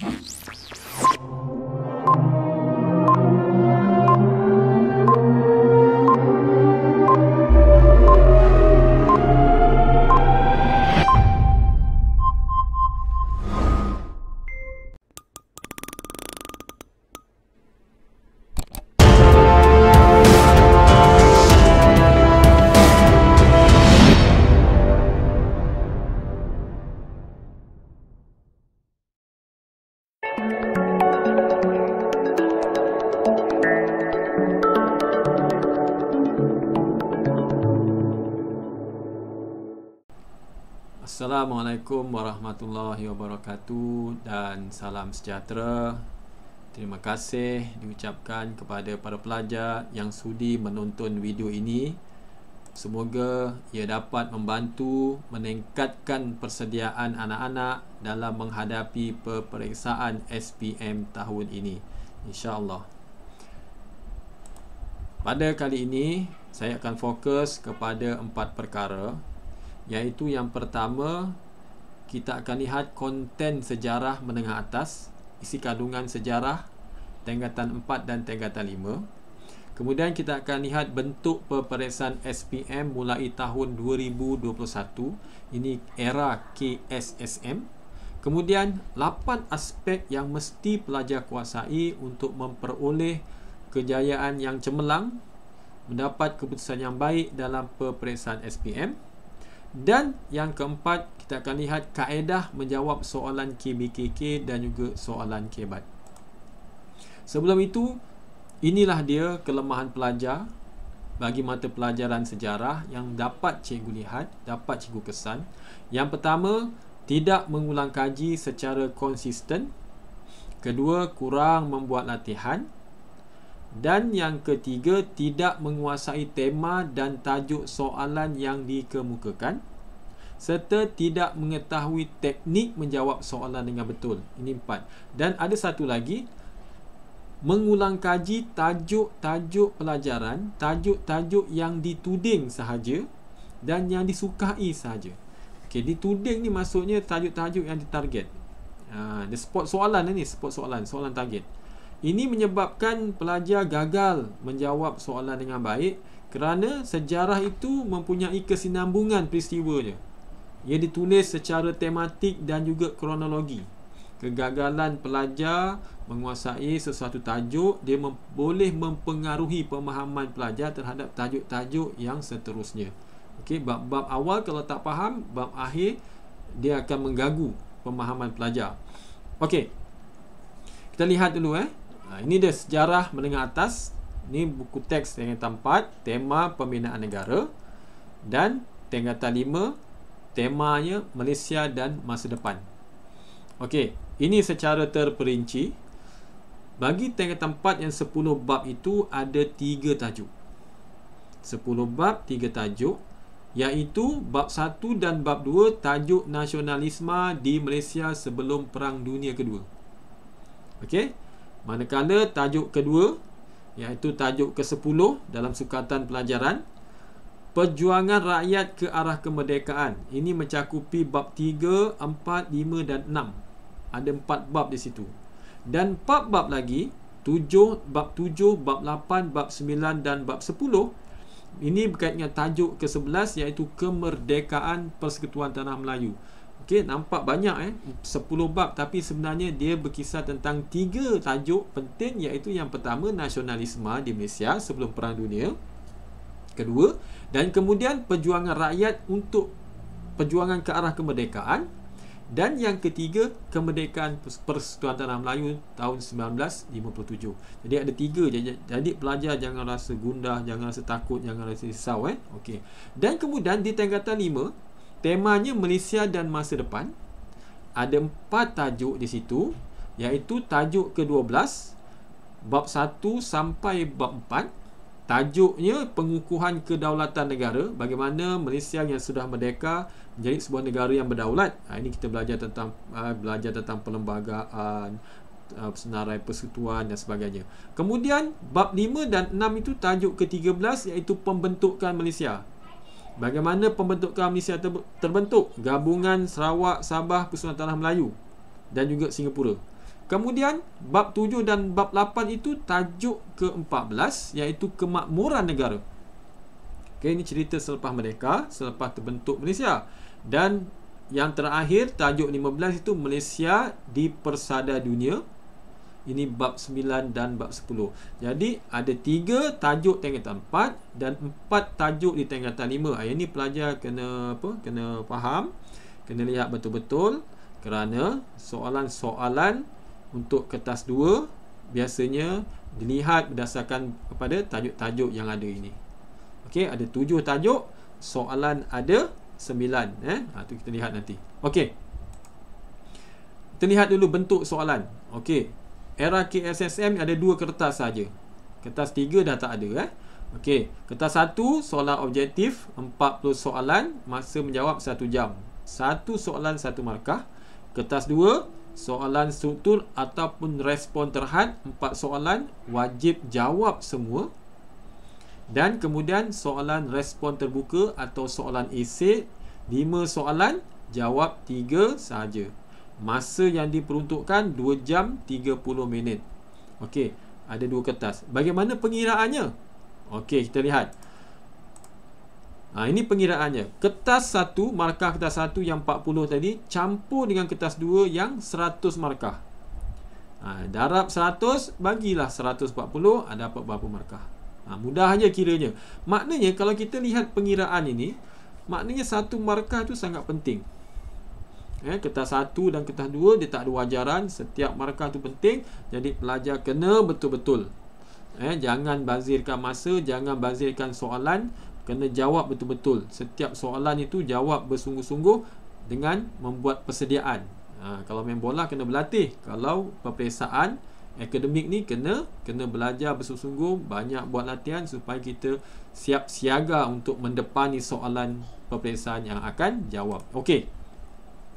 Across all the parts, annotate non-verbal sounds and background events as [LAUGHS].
Huh? [LAUGHS] Assalamualaikum warahmatullahi wabarakatuh dan salam sejahtera. Terima kasih diucapkan kepada para pelajar yang sudi menonton video ini. Semoga ia dapat membantu meningkatkan persediaan anak-anak dalam menghadapi peperiksaan SPM tahun ini. Insya-Allah. Pada kali ini, saya akan fokus kepada empat perkara yaitu yang pertama kita akan lihat konten sejarah menengah atas, isi kandungan sejarah tingkatan 4 dan tingkatan 5. Kemudian kita akan lihat bentuk peperiksaan SPM mulai tahun 2021. Ini era KSSM. Kemudian 8 aspek yang mesti pelajar kuasai untuk memperoleh kejayaan yang cemerlang, mendapat keputusan yang baik dalam peperiksaan SPM. Dan yang keempat, kita akan lihat kaedah menjawab soalan KBKK dan juga soalan KBAT. Sebelum itu, inilah dia kelemahan pelajar bagi mata pelajaran sejarah yang dapat cikgu lihat, dapat cikgu kesan. Yang pertama, tidak mengulang kaji secara konsisten. Kedua, kurang membuat latihan. Dan yang ketiga, tidak menguasai tema dan tajuk soalan yang dikemukakan serta tidak mengetahui teknik menjawab soalan dengan betul. Ini empat. Dan ada satu lagi, mengulang kaji tajuk-tajuk pelajaran, tajuk-tajuk yang dituding sahaja dan yang disukai sahaja. Okey, dituding ni maksudnya tajuk-tajuk yang ditarget. Ah, uh, spot soalan ni, spot soalan, soalan target. Ini menyebabkan pelajar gagal menjawab soalan dengan baik kerana sejarah itu mempunyai kesinambungan peristiwanya. Ia ditulis secara tematik dan juga kronologi. Kegagalan pelajar menguasai sesuatu tajuk, dia mem- boleh mempengaruhi pemahaman pelajar terhadap tajuk-tajuk yang seterusnya. Okey, bab-bab awal kalau tak faham, bab akhir dia akan mengganggu pemahaman pelajar. Okey. Kita lihat dulu eh. Ha, ini dia sejarah menengah atas. Ini buku teks yang tempat tema pembinaan negara dan tingkatan temanya Malaysia dan masa depan. Okey, ini secara terperinci bagi tingkat tempat yang 10 bab itu ada 3 tajuk. 10 bab 3 tajuk iaitu bab 1 dan bab 2 tajuk nasionalisme di Malaysia sebelum Perang Dunia Kedua. Okey. Manakala tajuk kedua iaitu tajuk ke-10 dalam sukatan pelajaran Perjuangan rakyat ke arah kemerdekaan Ini mencakupi bab 3, 4, 5 dan 6 Ada 4 bab di situ Dan 4 bab lagi 7, bab 7, bab 8, bab 9 dan bab 10 Ini berkait dengan tajuk ke-11 Iaitu kemerdekaan persekutuan tanah Melayu Okey, nampak banyak eh 10 bab tapi sebenarnya dia berkisar tentang 3 tajuk penting Iaitu yang pertama nasionalisme di Malaysia sebelum Perang Dunia Kedua, dan kemudian perjuangan rakyat untuk perjuangan ke arah kemerdekaan dan yang ketiga kemerdekaan Persekutuan Tanah Melayu tahun 1957. Jadi ada tiga jadi pelajar jangan rasa gundah, jangan rasa takut, jangan rasa risau eh. Okey. Dan kemudian di tingkatan 5 temanya Malaysia dan masa depan. Ada empat tajuk di situ iaitu tajuk ke-12 bab 1 sampai bab 4 Tajuknya pengukuhan kedaulatan negara Bagaimana Malaysia yang sudah merdeka Menjadi sebuah negara yang berdaulat ha, Ini kita belajar tentang uh, Belajar tentang perlembagaan uh, ha, Senarai persekutuan dan sebagainya Kemudian bab 5 dan 6 itu Tajuk ke-13 iaitu Pembentukan Malaysia Bagaimana pembentukan Malaysia terbentuk Gabungan Sarawak, Sabah, Pusat Tanah Melayu Dan juga Singapura Kemudian bab tujuh dan bab lapan itu tajuk ke empat belas, iaitu kemakmuran negara. Okey ini cerita selepas merdeka, selepas terbentuk Malaysia. Dan yang terakhir tajuk lima belas itu Malaysia di persada dunia. Ini bab sembilan dan bab sepuluh. Jadi ada tiga tajuk tingkatan 4 dan empat tajuk di tingkatan 5. Ya ini pelajar kena apa? Kena faham, kena lihat betul-betul kerana soalan-soalan untuk kertas 2 biasanya dilihat berdasarkan kepada tajuk-tajuk yang ada ini. Okey, ada 7 tajuk, soalan ada 9, eh. Ha tu kita lihat nanti. Okey. Kita lihat dulu bentuk soalan. Okey. Era KSSM ada 2 kertas saja. Kertas 3 dah tak ada eh. Okey, kertas satu soalan objektif 40 soalan, masa menjawab 1 jam. Satu soalan satu markah. Kertas dua soalan struktur ataupun respon terhad empat soalan wajib jawab semua dan kemudian soalan respon terbuka atau soalan esek lima soalan jawab tiga sahaja masa yang diperuntukkan 2 jam 30 minit okey ada dua kertas bagaimana pengiraannya okey kita lihat Ha, ini pengiraannya. Kertas satu markah kertas satu yang 40 tadi campur dengan kertas dua yang 100 markah. Ha, darab 100, bagilah 140, ha, dapat berapa markah. Ha, mudah saja kiranya. Maknanya kalau kita lihat pengiraan ini, maknanya satu markah itu sangat penting. Eh, kertas satu dan kertas dua dia tak ada wajaran. Setiap markah itu penting. Jadi pelajar kena betul-betul. Eh, jangan bazirkan masa, jangan bazirkan soalan kena jawab betul-betul setiap soalan itu jawab bersungguh-sungguh dengan membuat persediaan ha, kalau main bola kena berlatih kalau peperiksaan akademik ni kena kena belajar bersungguh-sungguh banyak buat latihan supaya kita siap siaga untuk mendepani soalan peperiksaan yang akan jawab Okey.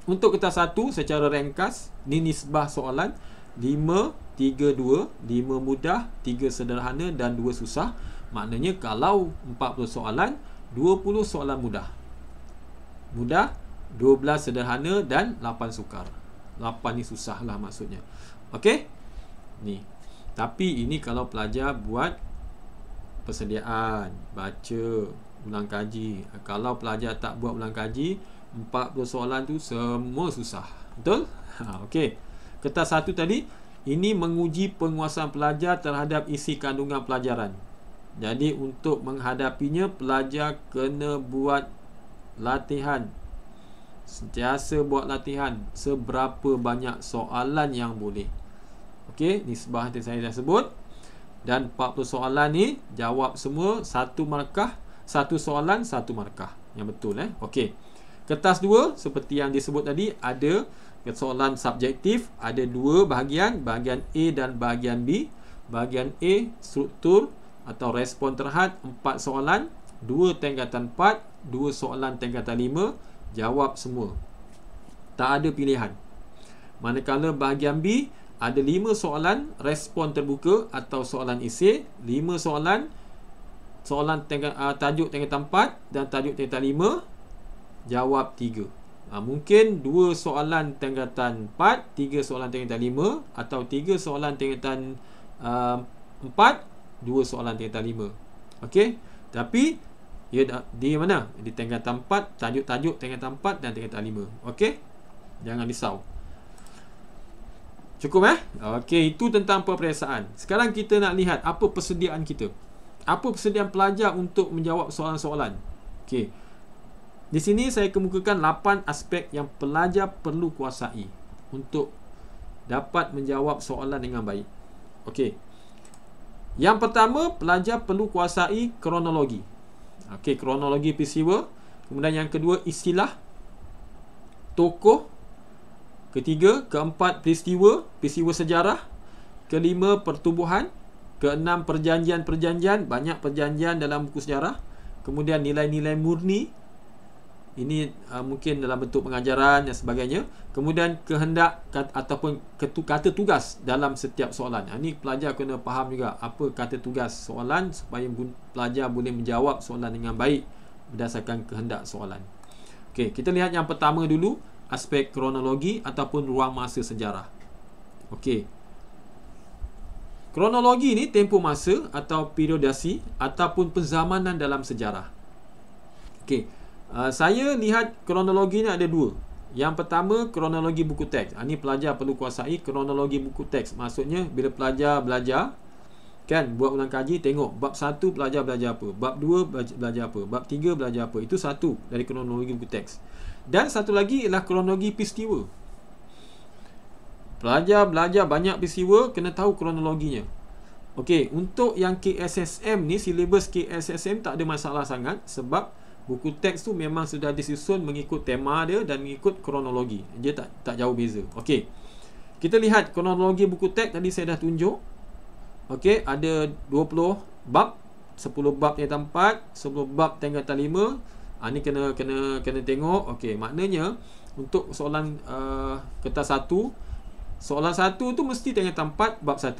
untuk kertas satu secara ringkas ni nisbah soalan 5 3 2 5 mudah 3 sederhana dan 2 susah Maknanya kalau 40 soalan 20 soalan mudah Mudah 12 sederhana dan 8 sukar 8 ni susah lah maksudnya Okey Ni Tapi ini kalau pelajar buat Persediaan Baca Ulang kaji Kalau pelajar tak buat ulang kaji 40 soalan tu semua susah Betul? Ha, Okey Kertas satu tadi Ini menguji penguasaan pelajar terhadap isi kandungan pelajaran jadi untuk menghadapinya pelajar kena buat latihan. Sentiasa buat latihan seberapa banyak soalan yang boleh. Okey, nisbah yang saya dah sebut dan 40 soalan ni jawab semua satu markah, satu soalan satu markah. Yang betul eh. Okey. Kertas dua seperti yang disebut tadi ada soalan subjektif, ada dua bahagian, bahagian A dan bahagian B. Bahagian A struktur atau respon terhad 4 soalan 2 tingkatan 4 2 soalan tingkatan 5 jawab semua tak ada pilihan manakala bahagian B ada 5 soalan respon terbuka atau soalan isi 5 soalan soalan tingkat, uh, tajuk tingkatan 4 dan tajuk tingkatan 5 jawab 3 Ha, ah, mungkin dua soalan tingkatan 4 tiga soalan tingkatan 5 Atau tiga soalan tingkatan uh, dua soalan tingkatan lima, Okey? Tapi dia di mana? Di tingkatan 4, tajuk-tajuk tingkatan 4 dan tingkatan lima, Okey? Jangan risau. Cukup eh? Okey, itu tentang peperiksaan. Sekarang kita nak lihat apa persediaan kita. Apa persediaan pelajar untuk menjawab soalan-soalan? Okey. Di sini saya kemukakan lapan aspek yang pelajar perlu kuasai untuk dapat menjawab soalan dengan baik. Okey. Yang pertama, pelajar perlu kuasai kronologi. Okey, kronologi peristiwa. Kemudian yang kedua, istilah tokoh. Ketiga, keempat peristiwa, peristiwa sejarah. Kelima, pertubuhan. Keenam, perjanjian-perjanjian, banyak perjanjian dalam buku sejarah. Kemudian nilai-nilai murni, ini uh, mungkin dalam bentuk pengajaran dan sebagainya. Kemudian kehendak kata, ataupun ketu, kata tugas dalam setiap soalan. Ha, ini pelajar kena faham juga apa kata tugas soalan supaya pelajar boleh menjawab soalan dengan baik berdasarkan kehendak soalan. Okay, kita lihat yang pertama dulu aspek kronologi ataupun ruang masa sejarah. Okay, Kronologi ni tempoh masa atau periodasi ataupun perzamanan dalam sejarah. Okey. Uh, saya lihat kronologi ni ada dua. Yang pertama, kronologi buku teks. Ini ah, pelajar perlu kuasai kronologi buku teks. Maksudnya, bila pelajar belajar, kan, buat ulang kaji, tengok. Bab satu, pelajar belajar apa. Bab dua, belajar apa. Bab tiga, belajar apa. Itu satu dari kronologi buku teks. Dan satu lagi ialah kronologi peristiwa. Pelajar belajar banyak peristiwa, kena tahu kronologinya. Okey, untuk yang KSSM ni, syllabus KSSM tak ada masalah sangat sebab... Buku teks tu memang sudah disusun mengikut tema dia dan mengikut kronologi. Dia tak tak jauh beza. Okey. Kita lihat kronologi buku teks tadi saya dah tunjuk. Okey, ada 20 bab, 10 bab tingkatan 4, 10 bab tingkatan 5. Ha, ini kena kena kena tengok. Okey, maknanya untuk soalan uh, kertas 1, soalan 1 tu mesti tingkatan 4 bab 1.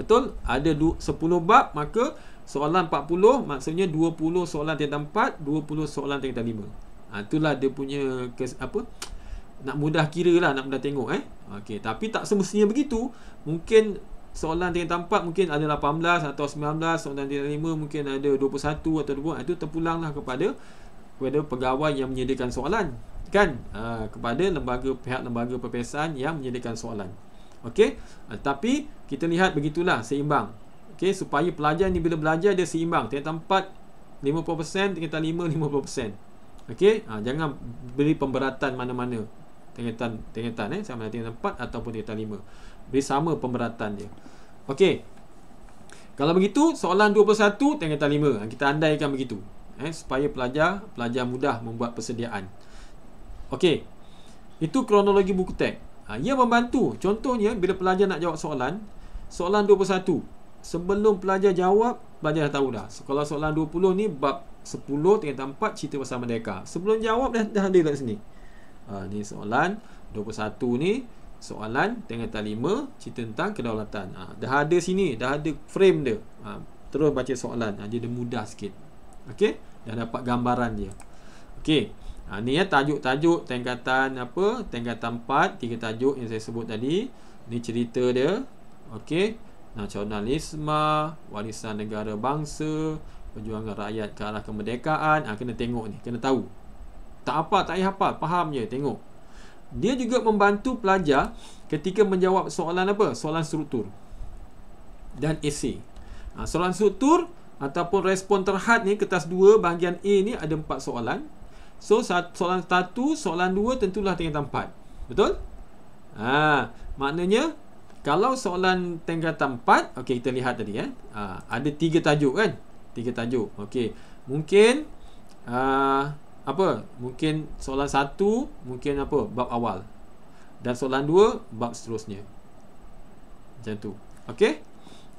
Betul? Ada 10 bab maka soalan 40 maksudnya 20 soalan tingkatan 4 20 soalan tingkatan 5 ha, itulah dia punya kes, apa nak mudah kira lah nak mudah tengok eh okey tapi tak semestinya begitu mungkin soalan tingkatan 4 mungkin ada 18 atau 19 soalan tingkatan 5 mungkin ada 21 atau 20 ha, itu terpulanglah kepada kepada pegawai yang menyediakan soalan kan ha, kepada lembaga pihak lembaga perpesan yang menyediakan soalan okey ha, tapi kita lihat begitulah seimbang okay, supaya pelajar ni bila belajar dia seimbang tingkatan 4 50% tingkatan 5 50% okay? ha, jangan beri pemberatan mana-mana tingkatan tingkatan eh sama ada tingkatan 4 ataupun tingkatan 5 beri sama pemberatan dia okey kalau begitu soalan 21 tingkatan 5 kita andaikan begitu eh supaya pelajar pelajar mudah membuat persediaan okey itu kronologi buku teks ha, ia membantu contohnya bila pelajar nak jawab soalan soalan 21 sebelum pelajar jawab pelajar dah tahu dah kalau soalan 20 ni bab 10 tingkatan tempat cerita pasal merdeka sebelum jawab dah, dah ada kat sini ha, ni soalan 21 ni soalan tingkatan 5 cerita tentang kedaulatan ha, dah ada sini dah ada frame dia ha, terus baca soalan ha, jadi mudah sikit Okay, dah dapat gambaran dia Okay, ha, ni ya tajuk-tajuk tingkatan apa tingkatan 4 tiga tajuk yang saya sebut tadi ni cerita dia Okey, nasionalisme, warisan negara bangsa, perjuangan rakyat ke arah kemerdekaan. Ha, kena tengok ni, kena tahu. Tak apa, tak payah apa, faham je, tengok. Dia juga membantu pelajar ketika menjawab soalan apa? Soalan struktur dan esei. Ha, ah, soalan struktur ataupun respon terhad ni kertas 2 bahagian A ni ada empat soalan. So soalan 1, soalan 2 tentulah tingkatan 4. Betul? Ha, maknanya kalau soalan tingkatan 4 Okey kita lihat tadi eh. ha, Ada tiga tajuk kan Tiga tajuk Okey Mungkin uh, Apa Mungkin soalan 1 Mungkin apa Bab awal Dan soalan 2 Bab seterusnya Macam tu Okey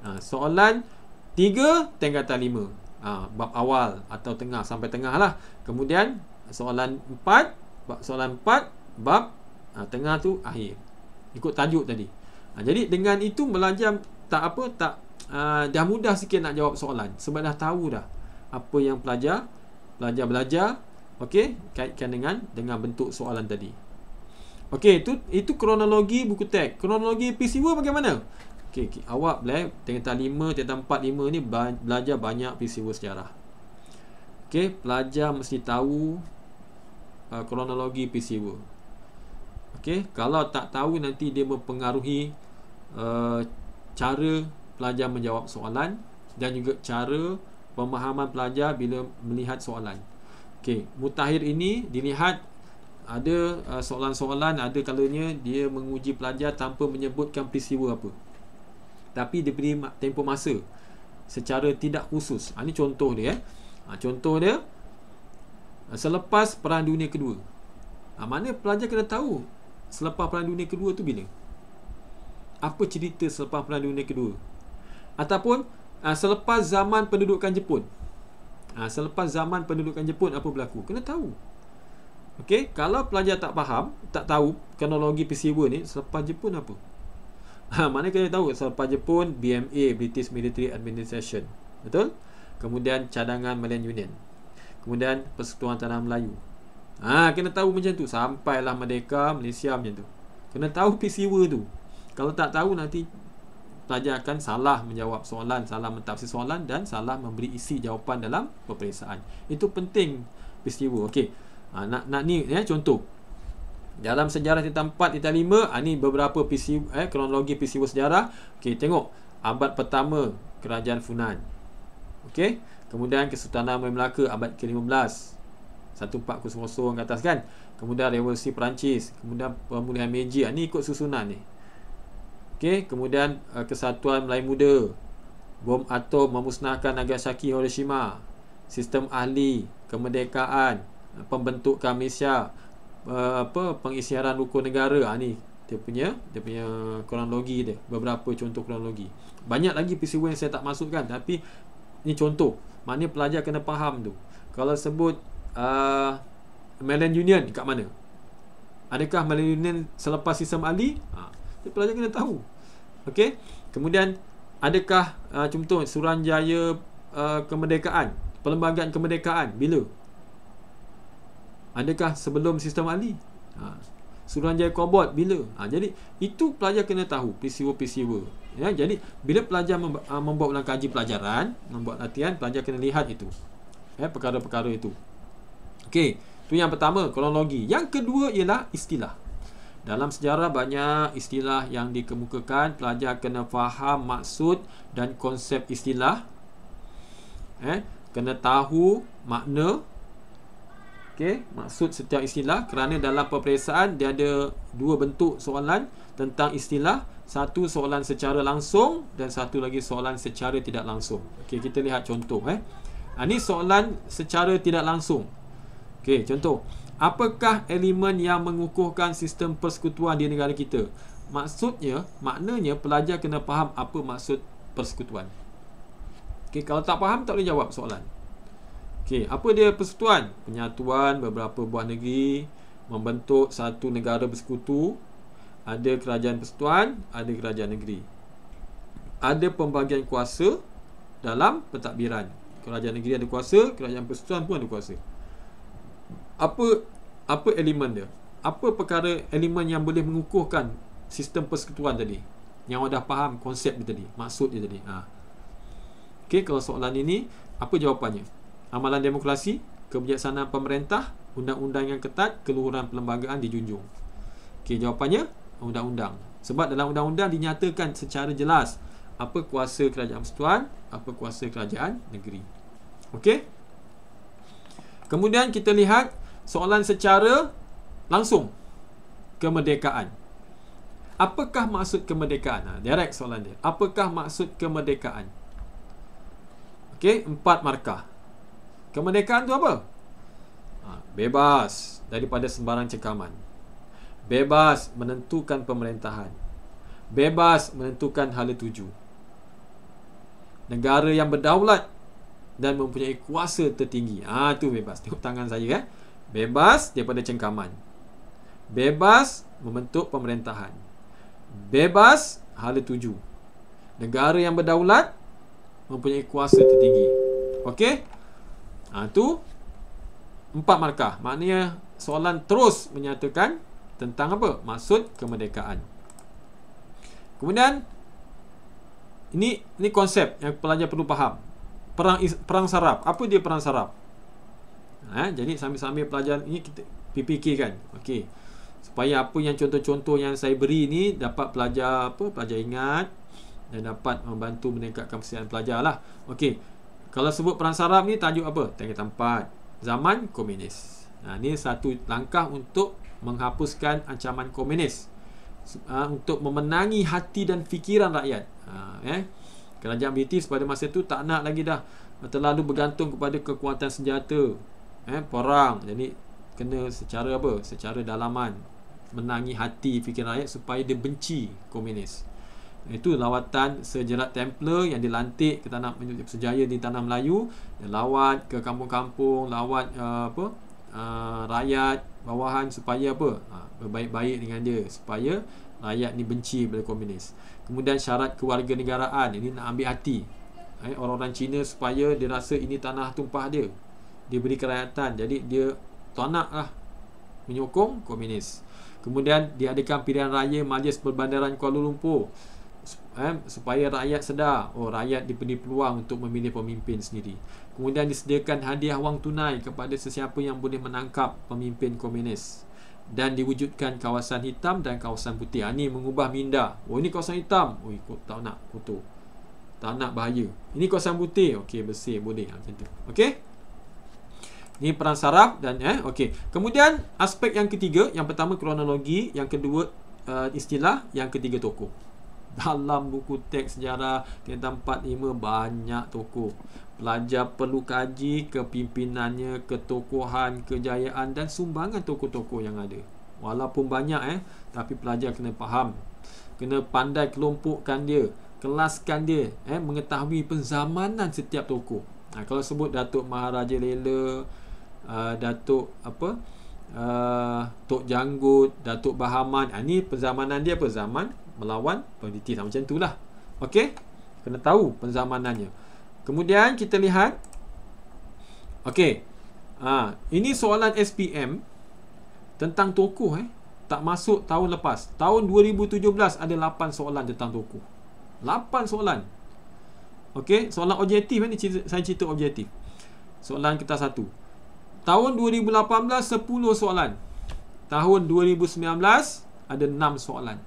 ha, Soalan 3 tingkatan 5 ha, Bab awal Atau tengah Sampai tengah lah Kemudian Soalan 4 Soalan 4 Bab ha, Tengah tu Akhir Ikut tajuk tadi ha, Jadi dengan itu belajar tak apa tak ha, Dah mudah sikit nak jawab soalan Sebab dah tahu dah Apa yang pelajar Belajar-belajar Okey Kaitkan dengan Dengan bentuk soalan tadi Okey itu Itu kronologi buku teks Kronologi PC World bagaimana? Okey okay, Awak boleh Tentang 5 Tentang empat lima ni Belajar banyak PC World sejarah Okey Pelajar mesti tahu uh, Kronologi PC World Okey Kalau tak tahu Nanti dia mempengaruhi Eh, cara pelajar menjawab soalan dan juga cara pemahaman pelajar bila melihat soalan. Okey, mutakhir ini dilihat ada uh, soalan-soalan ada kalanya dia menguji pelajar tanpa menyebutkan peristiwa apa. Tapi diberi tempoh masa secara tidak khusus. Ha, ini contoh dia eh. Ha, contoh dia eh, selepas perang dunia kedua. Ha, mana pelajar kena tahu selepas perang dunia kedua tu bila? apa cerita selepas Perang Dunia Kedua ataupun uh, selepas zaman pendudukan Jepun uh, selepas zaman pendudukan Jepun apa berlaku kena tahu okey kalau pelajar tak faham tak tahu kronologi peristiwa ni selepas Jepun apa ha, mana kena tahu selepas Jepun BMA British Military Administration betul kemudian cadangan Malayan Union kemudian Persekutuan Tanah Melayu Ah ha, kena tahu macam tu sampailah merdeka Malaysia macam tu kena tahu peristiwa tu kalau tak tahu nanti pelajar akan salah menjawab soalan, salah mentafsir soalan dan salah memberi isi jawapan dalam peperiksaan. Itu penting peristiwa. Okey. Ah, nak nak ni ya contoh. Dalam sejarah kita 4 kita 5, Ini beberapa peristiwa eh kronologi peristiwa sejarah. Okey, tengok abad pertama kerajaan Funan. Okey. Kemudian Kesultanan Melayu Melaka abad ke-15. 1400 ke atas kan. Kemudian revolusi Perancis, kemudian pemulihan Meiji. Ini ah, ikut susunan ni. Okey, kemudian uh, kesatuan Melayu Muda bom atom memusnahkan Nagasaki Hiroshima. Sistem ahli kemerdekaan, uh, pembentukan Malaysia, uh, apa pengisytiharan rukun negara. Ah ni dia punya dia punya kronologi dia. Beberapa contoh kronologi. Banyak lagi peristiwa yang saya tak masukkan tapi ni contoh. Maknanya pelajar kena faham tu. Kalau sebut uh, Melayu Union kat mana? Adakah Melayu Union selepas sistem ahli? Ha. Jadi pelajar kena tahu. Okey. Kemudian adakah uh, contoh Suranjaya uh, kemerdekaan, perlembagaan kemerdekaan bila? Adakah sebelum sistem Ali? Ha. Suranjaya Kobot bila? Ha, jadi itu pelajar kena tahu peristiwa-peristiwa. Ya, jadi bila pelajar memb uh, membuat ulang kaji pelajaran, membuat latihan, pelajar kena lihat itu. Eh perkara-perkara itu. Okey, tu yang pertama kronologi. Yang kedua ialah istilah. Dalam sejarah banyak istilah yang dikemukakan Pelajar kena faham maksud dan konsep istilah eh? Kena tahu makna okay? Maksud setiap istilah Kerana dalam peperiksaan dia ada dua bentuk soalan Tentang istilah Satu soalan secara langsung Dan satu lagi soalan secara tidak langsung okay, Kita lihat contoh eh? Ini ah, soalan secara tidak langsung okay, Contoh Apakah elemen yang mengukuhkan sistem persekutuan di negara kita? Maksudnya, maknanya pelajar kena faham apa maksud persekutuan. Okey, kalau tak faham tak boleh jawab soalan. Okey, apa dia persekutuan? Penyatuan beberapa buah negeri membentuk satu negara bersekutu. Ada kerajaan persekutuan, ada kerajaan negeri. Ada pembagian kuasa dalam pentadbiran. Kerajaan negeri ada kuasa, kerajaan persekutuan pun ada kuasa apa apa elemen dia? Apa perkara elemen yang boleh mengukuhkan sistem persekutuan tadi? Yang awak dah faham konsep dia tadi, maksud dia tadi. Ha. Okey, kalau soalan ini, apa jawapannya? Amalan demokrasi, kebijaksanaan pemerintah, undang-undang yang ketat, keluhuran perlembagaan dijunjung. Okey, jawapannya undang-undang. Sebab dalam undang-undang dinyatakan secara jelas apa kuasa kerajaan persekutuan, apa kuasa kerajaan negeri. Okey? Kemudian kita lihat soalan secara langsung kemerdekaan apakah maksud kemerdekaan ah direct soalan dia apakah maksud kemerdekaan okey empat markah kemerdekaan tu apa ha, bebas daripada sembarang cekaman bebas menentukan pemerintahan bebas menentukan hala tuju negara yang berdaulat dan mempunyai kuasa tertinggi ah ha, tu bebas tengok tangan saya eh Bebas daripada cengkaman Bebas membentuk pemerintahan Bebas hala tuju Negara yang berdaulat Mempunyai kuasa tertinggi Okey ha, Itu Empat markah Maknanya soalan terus menyatakan Tentang apa? Maksud kemerdekaan Kemudian Ini ini konsep yang pelajar perlu faham Perang perang sarap Apa dia perang sarap? Eh, jadi sambil-sambil pelajaran ini kita PPK kan. Okey. Supaya apa yang contoh-contoh yang saya beri ni dapat pelajar apa? Pelajar ingat dan dapat membantu meningkatkan kesihatan pelajar lah. Okey. Kalau sebut perang sarap ni tajuk apa? Tengah tempat. Zaman komunis. Nah, ha, ni satu langkah untuk menghapuskan ancaman komunis. Ha, untuk memenangi hati dan fikiran rakyat. Ha, eh. Kerajaan British pada masa itu tak nak lagi dah terlalu bergantung kepada kekuatan senjata eh, perang jadi kena secara apa secara dalaman menangi hati fikiran rakyat supaya dia benci komunis itu lawatan sejerat Templar yang dilantik ke tanah sejaya di tanah Melayu dia lawat ke kampung-kampung lawat uh, apa uh, rakyat bawahan supaya apa uh, berbaik-baik dengan dia supaya rakyat ni benci bila komunis kemudian syarat kewarganegaraan ini nak ambil hati eh, orang-orang Cina supaya dia rasa ini tanah tumpah dia diberi kerakyatan jadi dia tonak lah menyokong komunis kemudian diadakan pilihan raya majlis perbandaran Kuala Lumpur eh, supaya rakyat sedar oh rakyat diberi peluang untuk memilih pemimpin sendiri kemudian disediakan hadiah wang tunai kepada sesiapa yang boleh menangkap pemimpin komunis dan diwujudkan kawasan hitam dan kawasan putih ha, ni mengubah minda oh ini kawasan hitam oh ikut tak nak kotor tak nak bahaya ini kawasan putih okey bersih boleh ha, macam tu okey ini peran saraf dan eh okey. Kemudian aspek yang ketiga, yang pertama kronologi, yang kedua uh, istilah, yang ketiga tokoh. Dalam buku teks sejarah kita tentang 45 banyak tokoh. Pelajar perlu kaji kepimpinannya, ketokohan, kejayaan dan sumbangan tokoh-tokoh yang ada. Walaupun banyak eh, tapi pelajar kena faham. Kena pandai kelompokkan dia, kelaskan dia, eh mengetahui penzamanan setiap tokoh. nah kalau sebut Datuk Maharaja Lela Ah, Datuk apa uh, Tok Janggut Datuk Bahaman ha, ah, Ini penzamanan dia apa? Zaman melawan politik Macam itulah Okey Kena tahu penzamanannya Kemudian kita lihat Okey ha, Ini soalan SPM Tentang tokoh eh Tak masuk tahun lepas Tahun 2017 ada 8 soalan tentang tokoh 8 soalan Okey, soalan objektif eh. ni saya cerita objektif. Soalan kita satu. Tahun 2018 10 soalan. Tahun 2019 ada 6 soalan.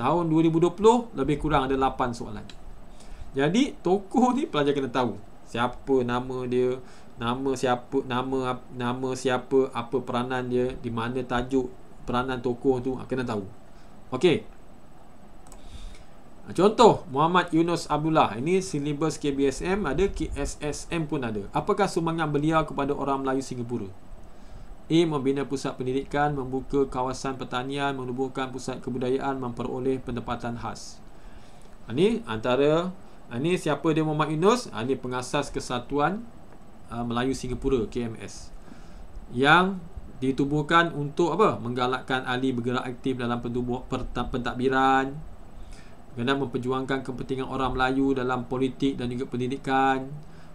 Tahun 2020 lebih kurang ada 8 soalan. Jadi tokoh ni pelajar kena tahu siapa nama dia, nama siapa, nama nama siapa, apa peranan dia, di mana tajuk peranan tokoh tu ah, kena tahu. Okey. Contoh Muhammad Yunus Abdullah Ini silibus KBSM Ada KSSM pun ada Apakah sumbangan beliau kepada orang Melayu Singapura? A. Membina pusat pendidikan Membuka kawasan pertanian Menubuhkan pusat kebudayaan Memperoleh pendapatan khas Ini antara Ini siapa dia Muhammad Yunus? Ah, ini pengasas kesatuan ah, Melayu Singapura KMS Yang ditubuhkan untuk apa? Menggalakkan ahli bergerak aktif dalam pentubuh pentadbiran Kena memperjuangkan kepentingan orang Melayu dalam politik dan juga pendidikan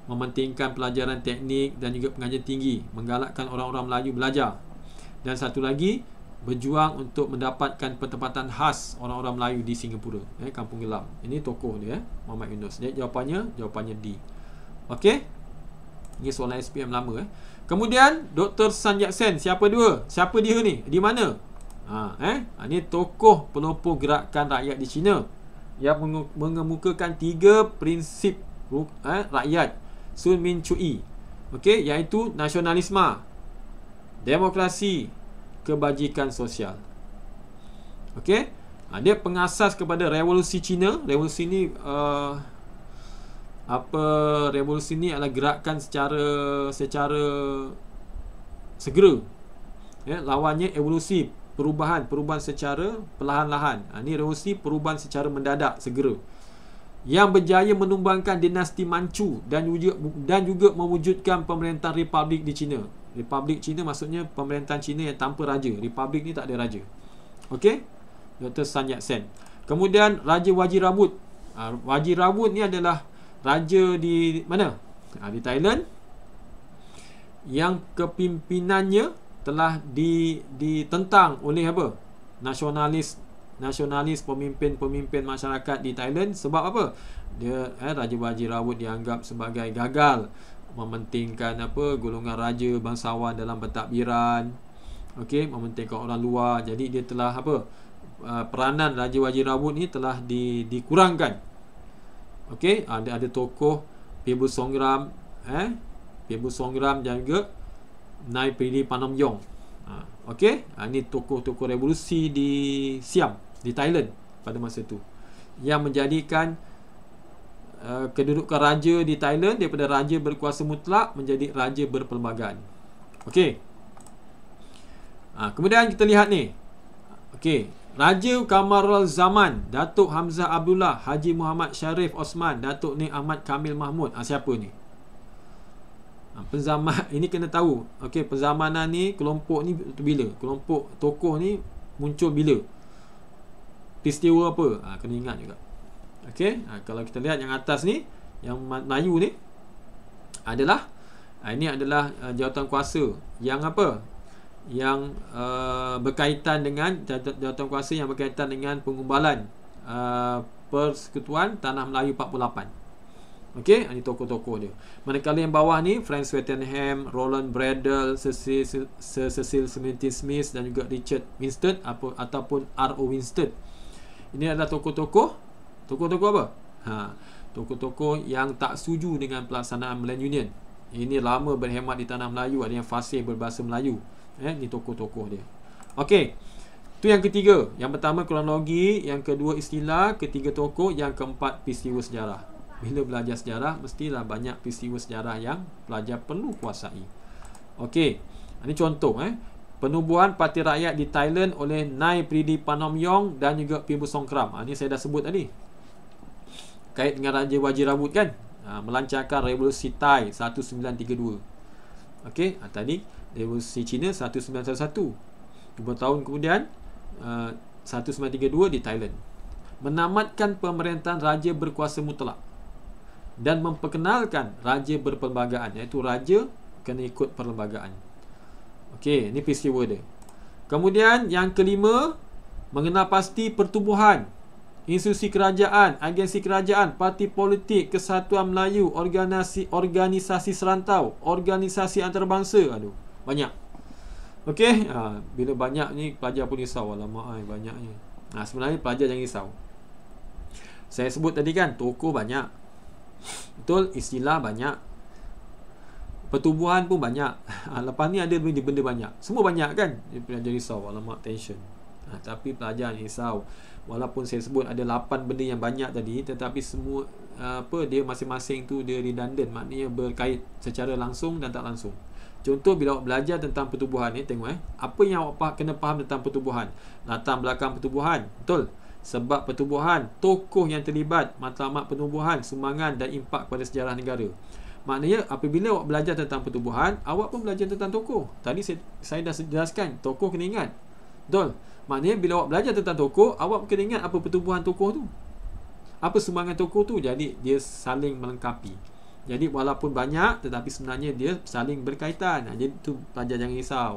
Mementingkan pelajaran teknik dan juga pengajian tinggi Menggalakkan orang-orang Melayu belajar Dan satu lagi Berjuang untuk mendapatkan pertempatan khas orang-orang Melayu di Singapura eh, Kampung Gelam Ini tokoh dia eh, Muhammad Yunus Jadi jawapannya, jawapannya D Okey Ini soalan SPM lama eh. Kemudian Dr. San yat Siapa dua? Siapa dia ni? Di mana? Ha, eh? Ini ha, tokoh pelopor gerakan rakyat di China yang mengemukakan tiga prinsip eh, rakyat Sun Min Chui okay, iaitu nasionalisme demokrasi kebajikan sosial okay? ha, dia pengasas kepada revolusi China. revolusi ni uh, apa revolusi ni adalah gerakan secara secara segera eh, lawannya evolusi perubahan perubahan secara perlahan-lahan. Ha, ini revolusi perubahan secara mendadak segera. Yang berjaya menumbangkan dinasti Manchu dan juga dan juga mewujudkan pemerintahan republik di China. Republik China maksudnya pemerintahan China yang tanpa raja. Republik ni tak ada raja. Okey? Dr. Sun Yat-sen. Kemudian Raja Wajir Rabut. Ha, Wajir Rabut ni adalah raja di mana? Ha, di Thailand. Yang kepimpinannya telah ditentang oleh apa? Nasionalis nasionalis pemimpin-pemimpin masyarakat di Thailand sebab apa? Dia eh, Raja Bajirawut dianggap sebagai gagal mementingkan apa golongan raja bangsawan dalam pentadbiran. Okey, mementingkan orang luar. Jadi dia telah apa? Eh, peranan Raja Bajirawut ni telah di, dikurangkan. Okey, ada ada tokoh Pibu Songram eh Pibu Songram dan juga Naik Perdana Panom Yong. Ha, Okey, ha, ini toko-toko revolusi di Siam, di Thailand pada masa itu. Yang menjadikan uh, kedudukan raja di Thailand daripada raja berkuasa mutlak menjadi raja berperlembagaan. okay? Ha, kemudian kita lihat ni. okay? Raja Kamarul Zaman, Datuk Hamzah Abdullah, Haji Muhammad Sharif Osman, Datuk Ni Ahmad Kamil Mahmud. Ha, siapa ni? Ha, penzaman [LAUGHS] ini kena tahu okey penzamanan ni kelompok ni bila kelompok tokoh ni muncul bila peristiwa apa ha, kena ingat juga okey ha, kalau kita lihat yang atas ni yang Melayu ni adalah ha, ini adalah uh, jawatan kuasa yang apa yang uh, berkaitan dengan jawatan kuasa yang berkaitan dengan pengumbalan uh, persekutuan tanah Melayu 48 Okey, ah, ini tokoh-tokoh dia. Manakala yang bawah ni Frank Swettenham, Roland Bradel, Sir Cecil Smith Smith dan juga Richard Winston apa, ataupun R.O. Winston. Ini adalah tokoh-tokoh. Tokoh-tokoh apa? Ha, tokoh-tokoh yang tak setuju dengan pelaksanaan Melayu Union. Ini lama berhemat di tanah Melayu, ada yang fasih berbahasa Melayu. Eh, ni tokoh-tokoh dia. Okey. Tu yang ketiga. Yang pertama kronologi, yang kedua istilah, ketiga tokoh, yang keempat peristiwa sejarah bila belajar sejarah mestilah banyak peristiwa sejarah yang pelajar perlu kuasai. Okey, ini contoh eh. Penubuhan parti rakyat di Thailand oleh Nai Pridi Yong dan juga Pimpu Songkram. Ha, ini saya dah sebut tadi. Kait dengan Raja Wajirabut kan? Ha, melancarkan revolusi Thai 1932. Okey, ha, tadi revolusi China 1911. Dua tahun kemudian uh, 1932 di Thailand. Menamatkan pemerintahan Raja Berkuasa Mutlak dan memperkenalkan raja berperlembagaan iaitu raja kena ikut perlembagaan. Okey, ini peristiwa dia. Kemudian yang kelima mengenal pasti pertubuhan institusi kerajaan, agensi kerajaan, parti politik, kesatuan Melayu, organisasi organisasi serantau, organisasi antarabangsa. Aduh, banyak. Okey, ha, bila banyak ni pelajar pun risau lama ai banyaknya. Ha, sebenarnya pelajar jangan risau. Saya sebut tadi kan tokoh banyak, Betul istilah banyak Pertubuhan pun banyak ah, Lepas ni ada benda-benda banyak Semua banyak kan Pelajar risau Alamak tension ha, Tapi pelajar risau Walaupun saya sebut Ada 8 benda yang banyak tadi Tetapi semua apa Dia masing-masing tu Dia redundant Maknanya berkait Secara langsung dan tak langsung Contoh bila awak belajar Tentang pertubuhan ni Tengok eh Apa yang awak kena faham Tentang pertubuhan Latar belakang pertubuhan Betul sebab pertubuhan, tokoh yang terlibat, matlamat pertubuhan, sumbangan dan impak kepada sejarah negara. Maknanya apabila awak belajar tentang pertubuhan, awak pun belajar tentang tokoh. Tadi saya, saya dah jelaskan, tokoh kena ingat. Betul? Maknanya bila awak belajar tentang tokoh, awak kena ingat apa pertubuhan tokoh tu. Apa sumbangan tokoh tu? Jadi dia saling melengkapi. Jadi walaupun banyak tetapi sebenarnya dia saling berkaitan. Ha, jadi tu pelajar jangan risau.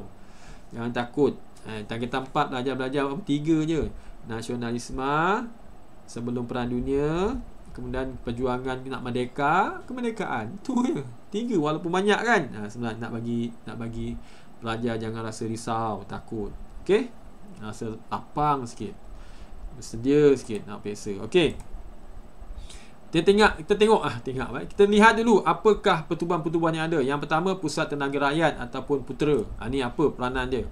Jangan takut. Eh, ha, kita empat belajar-belajar apa tiga je nasionalisme sebelum perang dunia kemudian perjuangan nak merdeka kemerdekaan tu je tiga walaupun banyak kan ha, sebenarnya nak bagi nak bagi pelajar jangan rasa risau takut okey rasa lapang sikit bersedia sikit nak peksa okey kita tengok kita tengok ah tengok baik kita lihat dulu apakah pertubuhan-pertubuhan yang ada yang pertama pusat tenaga rakyat ataupun putera ha, ni apa peranan dia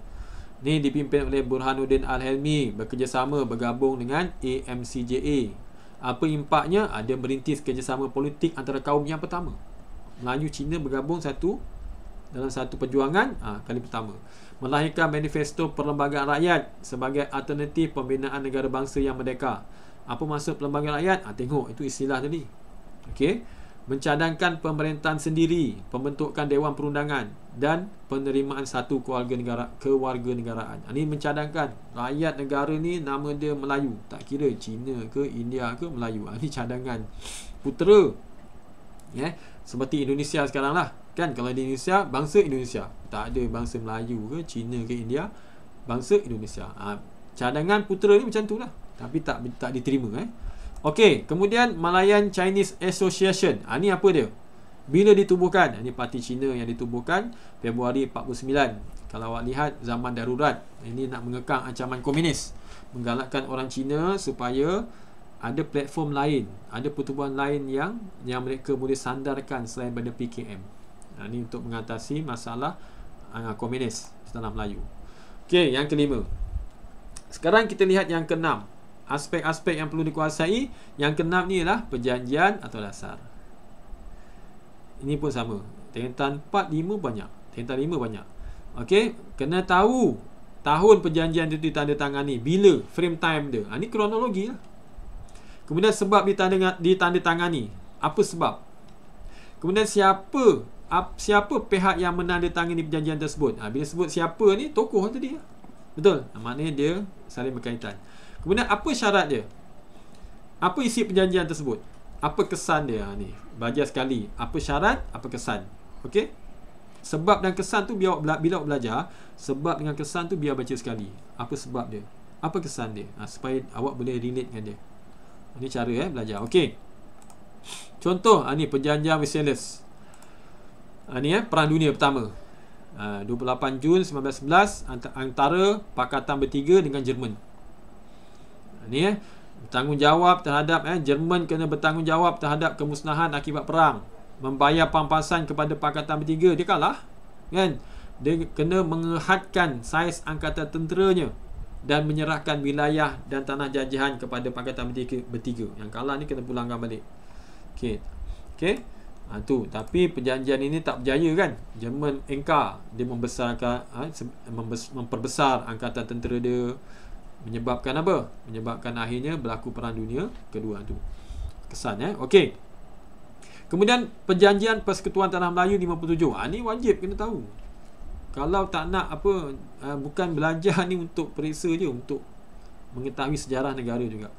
ini dipimpin oleh Burhanuddin Al-Helmi berkerjasama bergabung dengan AMCJA. Apa impaknya? Ada ah, merintis kerjasama politik antara kaum yang pertama. Melayu Cina bergabung satu dalam satu perjuangan ha, kali pertama. Melahirkan manifesto perlembagaan rakyat sebagai alternatif pembinaan negara bangsa yang merdeka. Apa maksud perlembagaan rakyat? Ha, tengok itu istilah tadi. Okey mencadangkan pemerintahan sendiri, pembentukan Dewan Perundangan dan penerimaan satu keluarga negara kewarganegaraan. Ini mencadangkan rakyat negara ni nama dia Melayu, tak kira Cina ke India ke Melayu. Ah, ini cadangan putera. Ya, yeah. seperti Indonesia sekarang lah kan kalau di Indonesia bangsa Indonesia tak ada bangsa Melayu ke Cina ke India bangsa Indonesia ha, cadangan putera ni macam tu lah tapi tak tak diterima eh Okey, kemudian Malayan Chinese Association. Ha, ah, ini apa dia? Bila ditubuhkan? Ini parti Cina yang ditubuhkan Februari 49. Kalau awak lihat zaman darurat, ini nak mengekang ancaman komunis. Menggalakkan orang Cina supaya ada platform lain, ada pertubuhan lain yang yang mereka boleh sandarkan selain benda PKM. Ha, ah, ini untuk mengatasi masalah uh, komunis di tanah Melayu. Okey, yang kelima. Sekarang kita lihat yang keenam aspek-aspek yang perlu dikuasai Yang keenam ni ialah perjanjian atau dasar Ini pun sama Tentang 4, 5 banyak Tentang 5 banyak Okey, kena tahu Tahun perjanjian itu ditanda tangan ni Bila frame time dia ha, Ini kronologi lah Kemudian sebab ditanda, ditanda tangan ni Apa sebab Kemudian siapa ap, Siapa pihak yang menandatangani perjanjian tersebut ha, Bila sebut siapa ni, tokoh lah tadi Betul? Maknanya dia saling berkaitan Kemudian apa syarat dia? Apa isi perjanjian tersebut? Apa kesan dia ha, ni? Belajar sekali. Apa syarat? Apa kesan? Okey? Sebab dan kesan tu biar bila awak belajar, sebab dengan kesan tu biar baca sekali. Apa sebab dia? Apa kesan dia? Ha, supaya awak boleh relate dengan dia. Ini cara eh belajar. Okey. Contoh ha, ni perjanjian Versailles. Ha, ni eh Perang Dunia Pertama. Ha, 28 Jun 1919 antara pakatan bertiga dengan Jerman ni eh bertanggungjawab terhadap eh Jerman kena bertanggungjawab terhadap kemusnahan akibat perang membayar pampasan kepada Pakatan bertiga dia kalah kan dia kena mengehadkan saiz angkatan tenteranya dan menyerahkan wilayah dan tanah jajahan kepada Pakatan bertiga, bertiga. yang kalah ni kena pulangkan balik Okay, okey ha, tu tapi perjanjian ini tak berjaya kan Jerman engkar dia membesarkan ha, memperbesar angkatan tentera dia menyebabkan apa? Menyebabkan akhirnya berlaku perang dunia kedua tu. Kesan eh. Okey. Kemudian perjanjian persekutuan tanah Melayu 57. Ha ah, ni wajib kena tahu. Kalau tak nak apa uh, bukan belajar ni untuk periksa je untuk mengetahui sejarah negara juga.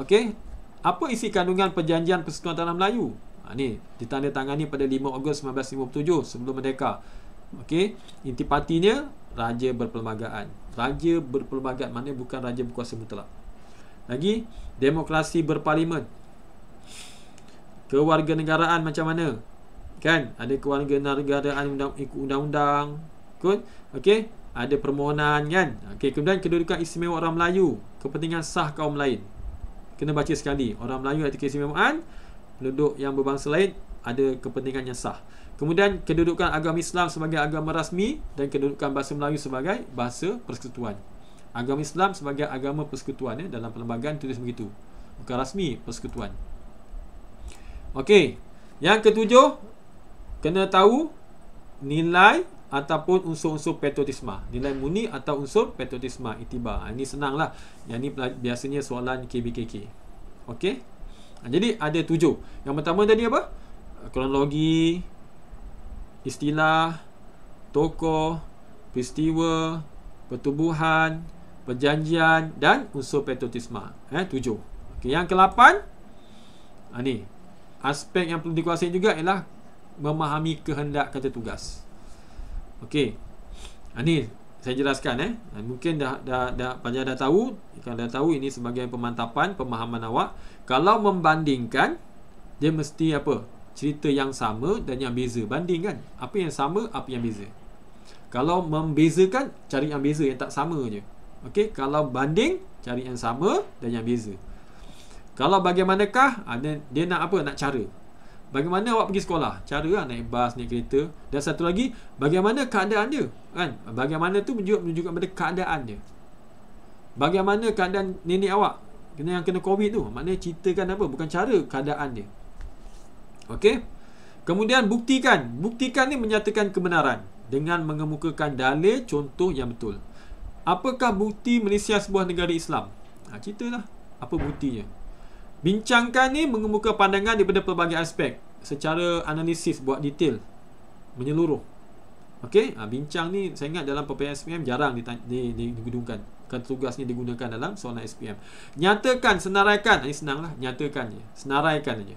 Okey. Apa isi kandungan perjanjian persekutuan tanah Melayu? Ha ni ditandatangani pada 5 Ogos 1957 sebelum merdeka. Okey. Intipatinya raja berperlembagaan. Raja berperlembagaan mana bukan raja berkuasa mutlak. Lagi, demokrasi berparlimen. Kewarganegaraan macam mana? Kan? Ada kewarganegaraan ikut undang-undang. Kan? Okey? Ada permohonan kan? Okey, kemudian kedudukan istimewa orang Melayu, kepentingan sah kaum lain. Kena baca sekali. Orang Melayu ada keistimewaan, penduduk yang berbangsa lain ada kepentingannya sah. Kemudian kedudukan agama Islam sebagai agama rasmi dan kedudukan bahasa Melayu sebagai bahasa persekutuan. Agama Islam sebagai agama persekutuan ya, dalam perlembagaan tulis begitu. Bukan rasmi persekutuan. Okey, yang ketujuh kena tahu nilai ataupun unsur-unsur patriotisma. Nilai muni atau unsur patriotisma itibar. Ha, ini senanglah. Yang Ini biasanya soalan KBKK. Okey. Ha, jadi ada tujuh. Yang pertama tadi apa? Kronologi, istilah, tokoh, peristiwa, pertubuhan, perjanjian dan unsur patriotisma. Eh, tujuh. Okay, yang kelapan, ha, ah, ni, aspek yang perlu dikuasai juga ialah memahami kehendak kata tugas. Okey. Ha, ni, saya jelaskan eh. Ah, mungkin dah dah dah pelajar dah tahu, kalau dah tahu ini sebagai pemantapan pemahaman awak. Kalau membandingkan dia mesti apa? cerita yang sama dan yang beza banding kan apa yang sama apa yang beza kalau membezakan cari yang beza yang tak sama je Okay, kalau banding cari yang sama dan yang beza kalau bagaimanakah ada ah, dia nak apa nak cara bagaimana awak pergi sekolah cara lah, naik bas naik kereta dan satu lagi bagaimana keadaan dia kan bagaimana tu menunjukkan pada keadaan dia bagaimana keadaan nenek awak kena yang kena covid tu maknanya ceritakan apa bukan cara keadaan dia Okey. Kemudian buktikan. Buktikan ni menyatakan kebenaran dengan mengemukakan dalil contoh yang betul. Apakah bukti Malaysia sebuah negara Islam? Ha ceritalah apa buktinya. Bincangkan ni mengemuka pandangan daripada pelbagai aspek secara analisis buat detail menyeluruh. Okey, ha, bincang ni saya ingat dalam PPM SPM jarang di di digunakan. Kan tugas ni digunakan dalam soalan SPM. Nyatakan, senaraikan. Ha, ini senanglah, nyatakan je. Senaraikan aja.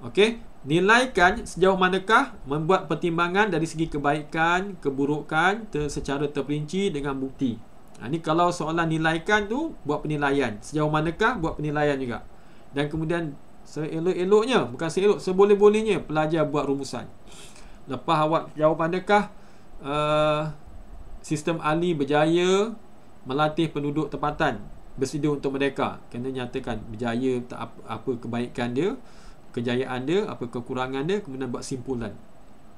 Okey, nilaikan sejauh manakah membuat pertimbangan dari segi kebaikan, keburukan ter secara terperinci dengan bukti. Ha, ini kalau soalan nilaikan tu buat penilaian. Sejauh manakah buat penilaian juga. Dan kemudian seelok-eloknya, bukan seelok, seboleh-bolehnya pelajar buat rumusan. Lepas awak jawab manakah uh, sistem ahli berjaya melatih penduduk tempatan bersedia untuk mereka? Kena nyatakan berjaya tak apa, apa kebaikan dia kejayaan dia, apa kekurangan dia, kemudian buat simpulan.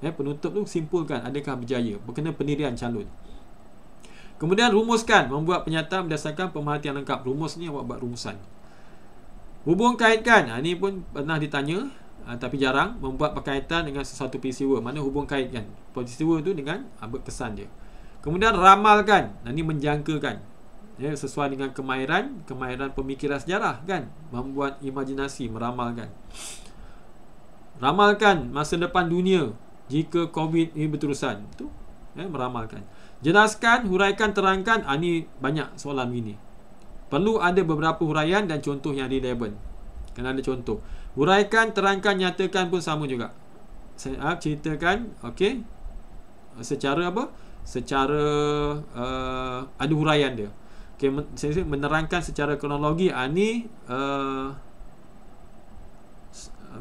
Eh, penutup tu simpulkan adakah berjaya berkena pendirian calon. Kemudian rumuskan, membuat penyataan berdasarkan pemerhatian lengkap. Rumus ni awak buat rumusan. Hubung kaitkan, ha, ni pun pernah ditanya ha, tapi jarang, membuat perkaitan dengan sesuatu peristiwa. Mana hubung kaitkan peristiwa tu dengan ha, kesan dia. Kemudian ramalkan, ha, ni menjangkakan ya, sesuai dengan kemahiran kemahiran pemikiran sejarah kan membuat imajinasi meramalkan ramalkan masa depan dunia jika covid ini berterusan tu ya, meramalkan jelaskan huraikan terangkan ha, ah, ini banyak soalan begini perlu ada beberapa huraian dan contoh yang relevan kena ada contoh huraikan terangkan nyatakan pun sama juga saya ha, ceritakan okey secara apa secara uh, ada huraian dia okay, saya menerangkan secara kronologi ani ah, uh,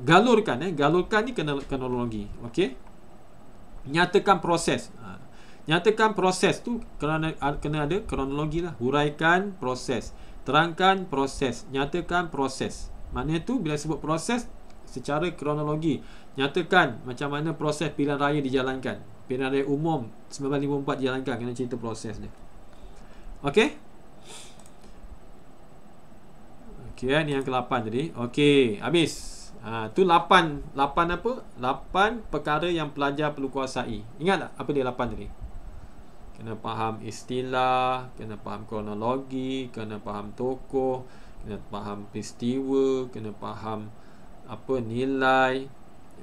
galurkan eh galurkan ni kena kronologi okey nyatakan proses uh, nyatakan proses tu kena kena ada kronologi lah huraikan proses terangkan proses nyatakan proses maknanya tu bila sebut proses secara kronologi nyatakan macam mana proses pilihan raya dijalankan pilihan raya umum 1954 dijalankan kena cerita proses dia okey Okey, eh, ni yang ke-8 tadi. Okey, habis. Ha, tu 8. 8 apa? 8 perkara yang pelajar perlu kuasai. Ingat tak apa dia 8 tadi? Kena faham istilah, kena faham kronologi, kena faham tokoh, kena faham peristiwa, kena faham apa nilai,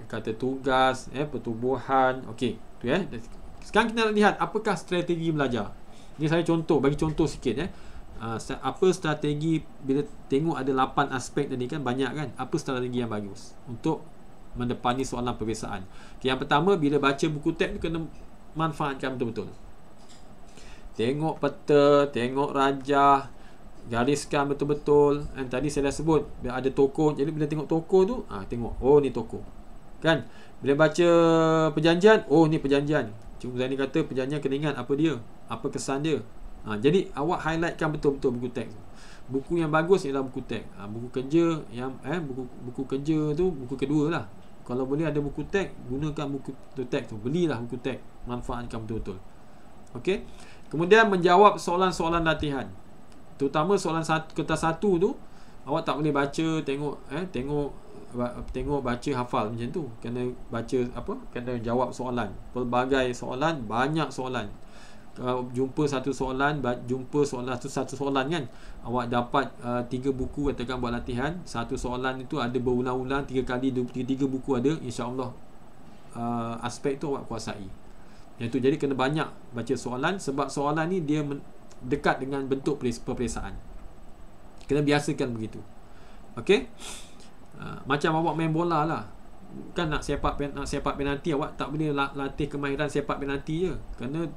kata tugas, eh pertubuhan. Okey, tu eh. Sekarang kita nak lihat apakah strategi belajar. Ini saya contoh, bagi contoh sikit eh uh, apa strategi bila tengok ada 8 aspek tadi kan banyak kan apa strategi yang bagus untuk mendepani soalan perbezaan okay, yang pertama bila baca buku teks kena manfaatkan betul-betul tengok peta tengok rajah gariskan betul-betul dan tadi saya dah sebut bila ada toko jadi bila tengok toko tu ah ha, tengok oh ni toko kan bila baca perjanjian oh ni perjanjian cuma saya ni kata perjanjian kena ingat apa dia apa kesan dia ha, Jadi awak highlightkan betul-betul buku teks Buku yang bagus ialah buku teks ha, Buku kerja yang eh buku buku kerja tu buku kedua lah Kalau boleh ada buku teks Gunakan buku tu, teks tu Belilah buku teks Manfaatkan betul-betul Okey Kemudian menjawab soalan-soalan latihan Terutama soalan satu, kertas satu tu Awak tak boleh baca tengok eh tengok tengok baca hafal macam tu kena baca apa kena jawab soalan pelbagai soalan banyak soalan kalau jumpa satu soalan jumpa soalan tu satu soalan kan awak dapat uh, tiga buku katakan buat latihan satu soalan itu ada berulang-ulang tiga kali tiga, tiga buku ada insyaallah uh, aspek tu awak kuasai yang tu jadi kena banyak baca soalan sebab soalan ni dia dekat dengan bentuk peperiksaan kena biasakan begitu ok uh, macam awak main bola lah kan nak sepak, nak sepak penalti awak tak boleh latih kemahiran sepak penalti je kena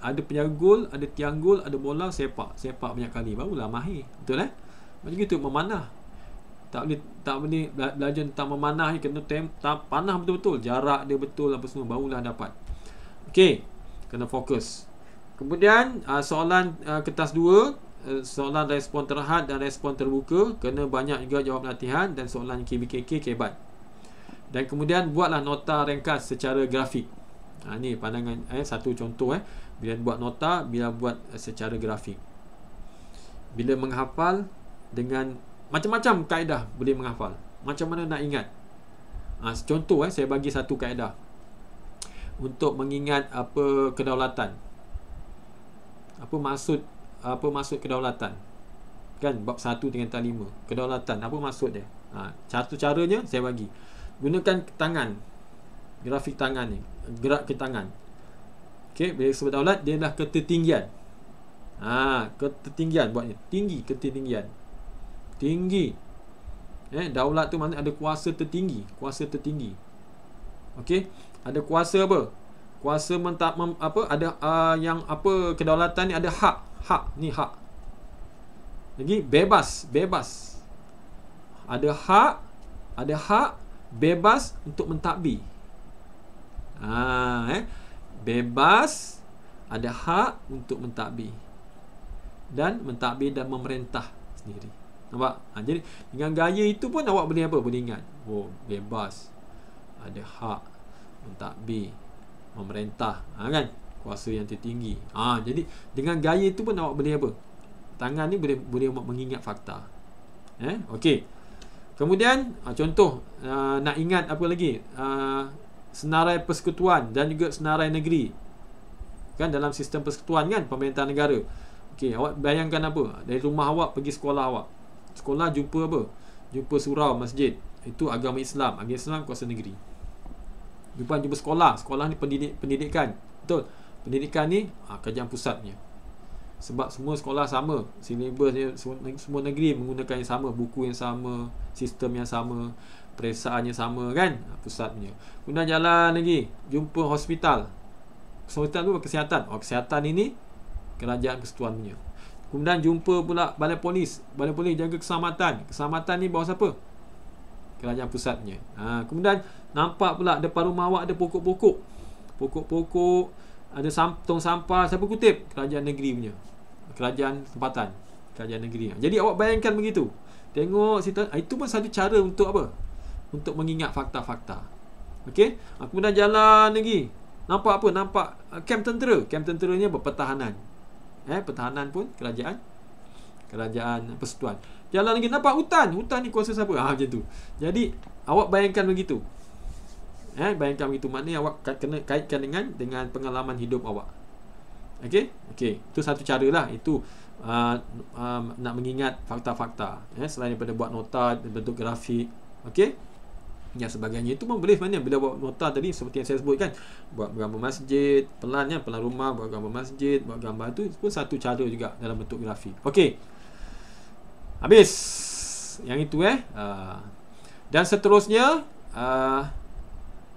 ada penjaga gol, ada tiang gol, ada bola, sepak. Sepak banyak kali barulah mahir. Betul eh? Macam gitu memanah. Tak boleh tak boleh belajar tentang memanah ni kena tem, tak, panah betul-betul, jarak dia betul apa semua barulah dapat. Okey, kena fokus. Kemudian ah, soalan ah, kertas 2 eh, soalan respon terhad dan respon terbuka kena banyak juga jawab latihan dan soalan KBKK kebat dan kemudian buatlah nota ringkas secara grafik ha, ni pandangan eh, satu contoh eh bila buat nota bila buat eh, secara grafik bila menghafal dengan macam-macam kaedah boleh menghafal macam mana nak ingat ha, contoh eh, saya bagi satu kaedah untuk mengingat apa kedaulatan apa maksud apa maksud kedaulatan kan bab 1 dengan tali 5 kedaulatan apa maksud dia ha, satu caranya saya bagi gunakan tangan grafik tangan ni gerak ke tangan Okey, bila sebut daulat dia adalah ketertinggian. Ha, ketertinggian buatnya tinggi ketertinggian. Tinggi. Eh, daulat tu maknanya ada kuasa tertinggi, kuasa tertinggi. Okey, ada kuasa apa? Kuasa mentak mem, apa ada uh, yang apa kedaulatan ni ada hak, hak ni hak. Lagi bebas, bebas. Ada hak, ada hak bebas untuk mentakbir, Ah, ha, eh bebas ada hak untuk mentadbir dan mentadbir dan memerintah sendiri nampak ha, jadi dengan gaya itu pun awak boleh apa boleh ingat oh bebas ada hak mentadbir memerintah ha, kan kuasa yang tertinggi ha, jadi dengan gaya itu pun awak boleh apa tangan ni boleh boleh mengingat fakta eh okey kemudian ha, contoh ha, nak ingat apa lagi ha, senarai persekutuan dan juga senarai negeri kan dalam sistem persekutuan kan pemerintah negara okey awak bayangkan apa dari rumah awak pergi sekolah awak sekolah jumpa apa jumpa surau masjid itu agama Islam agama Islam kuasa negeri jumpa jumpa sekolah sekolah ni pendidik pendidikan betul pendidikan ni ha, kerajaan pusatnya sebab semua sekolah sama syllabus ni semua negeri menggunakan yang sama buku yang sama sistem yang sama perisaannya sama kan pusatnya. kemudian jalan lagi jumpa hospital hospital tu kesihatan oh, kesihatan ini kerajaan kesetuannya. kemudian jumpa pula balai polis balai polis jaga keselamatan keselamatan ni bawah siapa kerajaan pusatnya. ha, kemudian nampak pula depan rumah awak ada pokok-pokok pokok-pokok ada tong sampah siapa kutip kerajaan negeri punya kerajaan tempatan kerajaan negeri jadi awak bayangkan begitu Tengok situ itu pun satu cara untuk apa? untuk mengingat fakta-fakta. Okey? Aku kemudian jalan lagi. Nampak apa? Nampak uh, kamp uh, tentera. Kamp tenteranya berpertahanan. Eh, pertahanan pun kerajaan kerajaan persatuan. Jalan lagi nampak hutan. Hutan ni kuasa siapa? Ah macam tu. Jadi awak bayangkan begitu. Eh, bayangkan begitu maknanya awak kena kaitkan dengan dengan pengalaman hidup awak. Okey? Okey. Itu satu caralah. Itu uh, uh, nak mengingat fakta-fakta. Eh, selain daripada buat nota, bentuk grafik. Okey? yang sebagainya itu pun boleh sebenarnya bila buat nota tadi seperti yang saya sebut kan buat gambar masjid pelan ya pelan rumah buat gambar masjid buat gambar tu pun satu cara juga dalam bentuk grafi okey habis yang itu eh ah. dan seterusnya ah,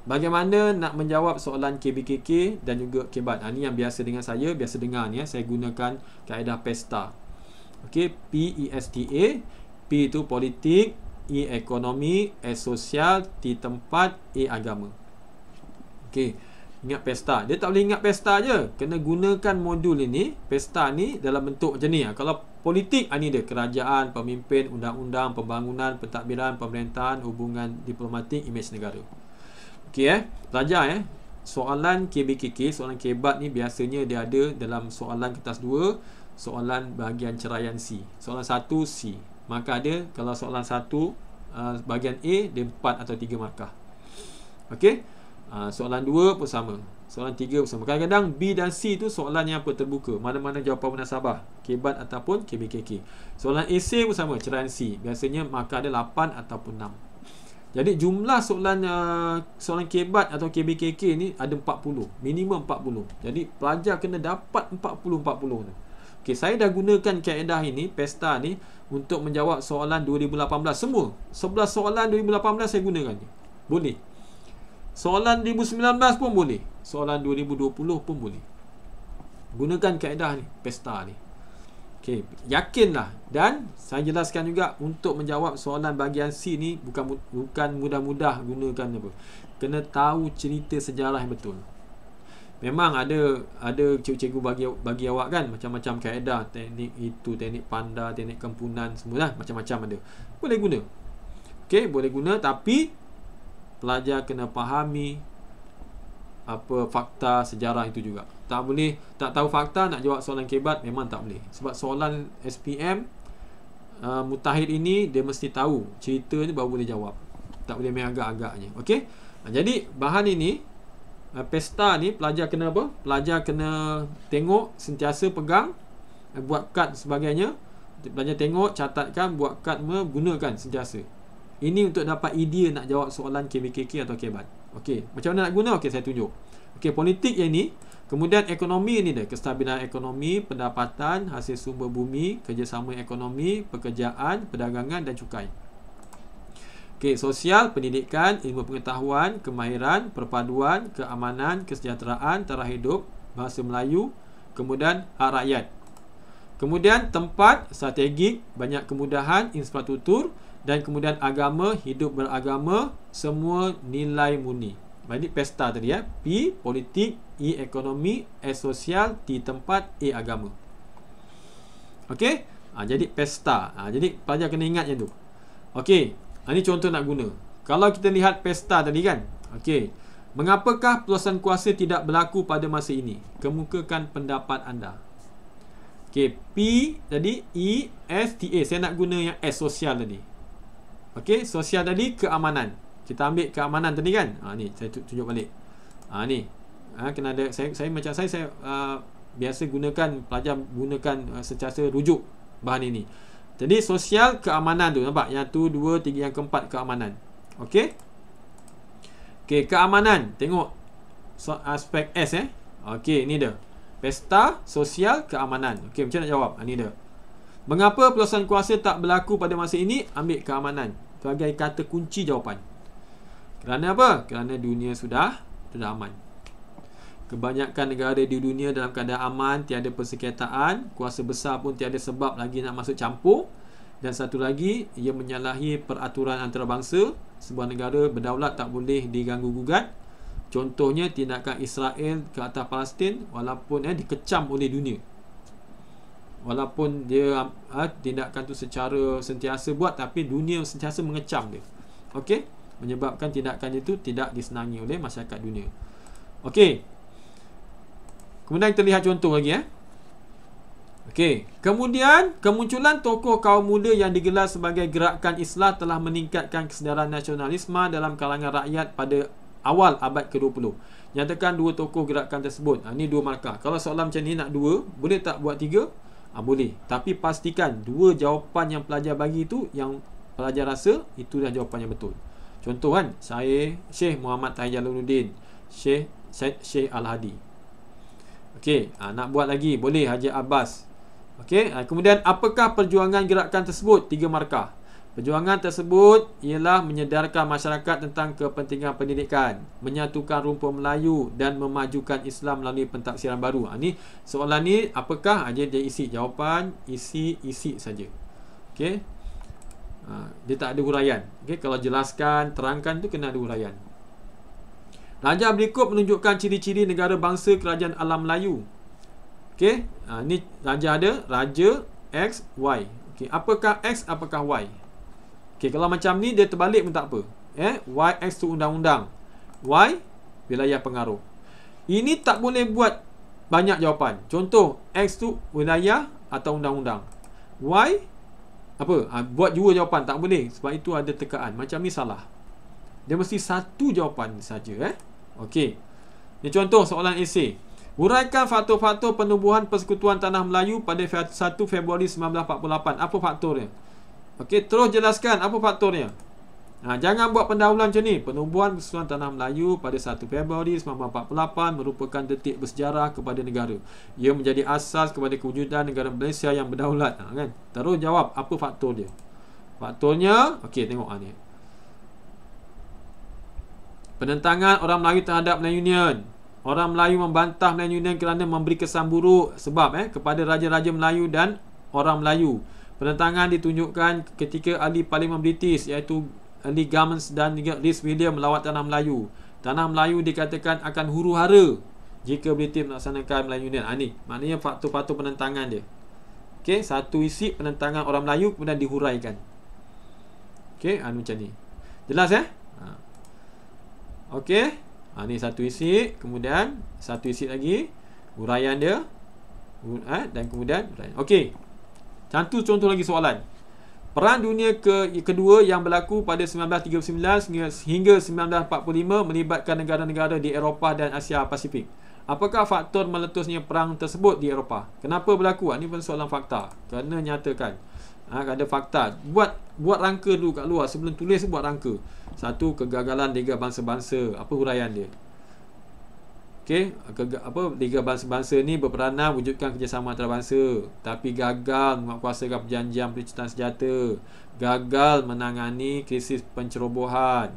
bagaimana nak menjawab soalan KBKK dan juga KBAT ini ah, yang biasa dengan saya biasa dengar ni eh. saya gunakan kaedah PESTA okey P E S T A P itu politik E ekonomi, E sosial, T tempat, E agama. Okey, ingat pesta. Dia tak boleh ingat pesta je. Kena gunakan modul ini, pesta ni dalam bentuk macam ni. Ha, kalau politik, ini ha, dia kerajaan, pemimpin, undang-undang, pembangunan, pentadbiran, pemerintahan, hubungan diplomatik, imej negara. Okey eh, pelajar eh. Soalan KBKK, soalan KBat ni biasanya dia ada dalam soalan kertas 2, soalan bahagian ceraian C. Soalan 1 C maka ada kalau soalan satu uh, bahagian A dia empat atau tiga markah okey? uh, soalan dua pun sama soalan tiga pun sama kadang-kadang B dan C tu soalan yang apa terbuka mana-mana jawapan nasabah kebat ataupun KBKK soalan AC pun sama cerahan C biasanya markah dia lapan ataupun enam jadi jumlah soalan uh, soalan kebat atau KBKK ni ada 40. Minimum 40. Jadi pelajar kena dapat 40-40 ni. 40. Okay, saya dah gunakan kaedah ini, pesta ni untuk menjawab soalan 2018 semua. 11 soalan 2018 saya gunakan. Boleh. Soalan 2019 pun boleh. Soalan 2020 pun boleh. Gunakan kaedah ni, pesta ni. Okey, yakinlah dan saya jelaskan juga untuk menjawab soalan bagian C ni bukan bukan mudah-mudah gunakan apa. Kena tahu cerita sejarah yang betul memang ada ada cikgu-cikgu bagi bagi awak kan macam-macam kaedah teknik itu teknik panda teknik kempunan semulah macam-macam ada boleh guna okey boleh guna tapi pelajar kena fahami apa fakta sejarah itu juga tak boleh tak tahu fakta nak jawab soalan kebat memang tak boleh sebab soalan SPM uh, mutahid ini dia mesti tahu cerita ni baru boleh jawab tak boleh main agak-agaknya okey jadi bahan ini Eh, pesta ni pelajar kena apa? Pelajar kena tengok, sentiasa pegang, eh, buat kad sebagainya. Pelajar tengok, catatkan, buat kad, gunakan sentiasa. Ini untuk dapat idea nak jawab soalan KBKK atau KBAT. Okey, macam mana nak guna? Okey, saya tunjuk. Okey, politik yang ni, kemudian ekonomi ni dah, kestabilan ekonomi, pendapatan, hasil sumber bumi, kerjasama ekonomi, pekerjaan, perdagangan dan cukai. Okey, sosial, pendidikan, ilmu pengetahuan, kemahiran, perpaduan, keamanan, kesejahteraan, tarah hidup, bahasa Melayu, kemudian hak rakyat. Kemudian tempat, strategik, banyak kemudahan, infrastruktur dan kemudian agama, hidup beragama, semua nilai murni. Jadi pesta tadi ya. P, politik, E, ekonomi, S, sosial, T, tempat, E, agama. Okey? Ha, jadi pesta. Ha, jadi pelajar kena ingat yang tu. Okey, ini ha, contoh nak guna. Kalau kita lihat pesta tadi kan. Okey. Mengapakah peluasan kuasa tidak berlaku pada masa ini? Kemukakan pendapat anda. Okey, P tadi E S T A. Saya nak guna yang S sosial tadi. Okey, sosial tadi keamanan. Kita ambil keamanan tadi kan? Ha ni, saya tunjuk balik. Ha ni. Ha kena ada saya saya macam saya saya uh, biasa gunakan pelajar gunakan uh, secara rujuk bahan ini. Jadi sosial keamanan tu nampak yang tu dua tiga yang keempat keamanan. Okey. Okey, keamanan. Tengok so, aspek S eh. Okey, ni dia. Pesta sosial keamanan. Okey, macam nak jawab. Ha, ni dia. Mengapa pelosan kuasa tak berlaku pada masa ini? Ambil keamanan sebagai kata kunci jawapan. Kerana apa? Kerana dunia sudah sudah aman. Kebanyakan negara di dunia dalam keadaan aman, tiada persekitaran, kuasa besar pun tiada sebab lagi nak masuk campur. Dan satu lagi, ia menyalahi peraturan antarabangsa. Sebuah negara berdaulat tak boleh diganggu-gugat. Contohnya, tindakan Israel ke atas Palestin walaupun eh, dikecam oleh dunia. Walaupun dia ha, tindakan tu secara sentiasa buat tapi dunia sentiasa mengecam dia. Okey? Menyebabkan tindakan itu tidak disenangi oleh masyarakat dunia. Okey? Kemudian kita lihat contoh lagi eh. Okey, kemudian kemunculan tokoh kaum muda yang digelar sebagai gerakan Islam telah meningkatkan kesedaran nasionalisme dalam kalangan rakyat pada awal abad ke-20. Nyatakan dua tokoh gerakan tersebut. Ha, ini dua markah. Kalau soalan macam ni nak dua, boleh tak buat tiga? Ha, boleh. Tapi pastikan dua jawapan yang pelajar bagi itu, yang pelajar rasa, itu dah jawapan yang betul. Contoh kan, saya Syekh Muhammad Tahir Jalaluddin, Syekh, Syekh, Syekh Al-Hadi. Okey, ha, nak buat lagi boleh Haji Abbas. Okey, ha, kemudian apakah perjuangan gerakan tersebut? Tiga markah. Perjuangan tersebut ialah menyedarkan masyarakat tentang kepentingan pendidikan, menyatukan rumpun Melayu dan memajukan Islam melalui pentaksiran baru. Ha, ni soalan ni apakah ha, dia, dia isi jawapan isi isi saja. Okey. Ha, dia tak ada huraian. Okey, kalau jelaskan, terangkan tu kena ada huraian. Rajah berikut menunjukkan ciri-ciri negara bangsa kerajaan alam Melayu. Okey, ha, ni raja ada raja X Y. Okey, apakah X apakah Y? Okey, kalau macam ni dia terbalik pun tak apa. Eh, Y X tu undang-undang. Y wilayah pengaruh. Ini tak boleh buat banyak jawapan. Contoh X tu wilayah atau undang-undang. Y apa? Ha, buat dua jawapan tak boleh sebab itu ada tekaan. Macam ni salah. Dia mesti satu jawapan saja eh. Okey. Ini contoh soalan AC. Huraikan faktor-faktor penubuhan persekutuan tanah Melayu pada 1 Februari 1948. Apa faktornya? Okey, terus jelaskan apa faktornya. Ha, jangan buat pendahuluan macam ni. Penubuhan persekutuan tanah Melayu pada 1 Februari 1948 merupakan detik bersejarah kepada negara. Ia menjadi asas kepada kewujudan negara Malaysia yang berdaulat. Ha, kan? Terus jawab apa faktor dia. Faktornya, okey tengok ha, ni. Penentangan orang Melayu terhadap Melayu Union. Orang Melayu membantah Melayu Union kerana memberi kesan buruk sebab eh kepada raja-raja Melayu dan orang Melayu. Penentangan ditunjukkan ketika ahli parlimen British iaitu Lee Gammons dan juga Liz William melawat tanah Melayu. Tanah Melayu dikatakan akan huru-hara jika British melaksanakan Melayu Union. Ah, ha, ini maknanya faktor-faktor penentangan dia. Okay, satu isi penentangan orang Melayu kemudian dihuraikan. Okey, anu ha, macam ni. Jelas eh? Ya? Okey. Ha ni satu isi, kemudian satu isi lagi huraian dia. Ha, dan kemudian huraian. Okey. Cantu contoh lagi soalan. Perang Dunia ke kedua yang berlaku pada 1939 hingga 1945 melibatkan negara-negara di Eropah dan Asia Pasifik. Apakah faktor meletusnya perang tersebut di Eropah? Kenapa berlaku? Ini ha, pun soalan fakta. Kena nyatakan. Ha, ada fakta. Buat buat rangka dulu kat luar sebelum tulis buat rangka satu kegagalan liga bangsa-bangsa apa huraian dia okey apa liga bangsa-bangsa ni berperanan wujudkan kerjasama antarabangsa tapi gagal menguatkuasakan perjanjian percutan senjata gagal menangani krisis pencerobohan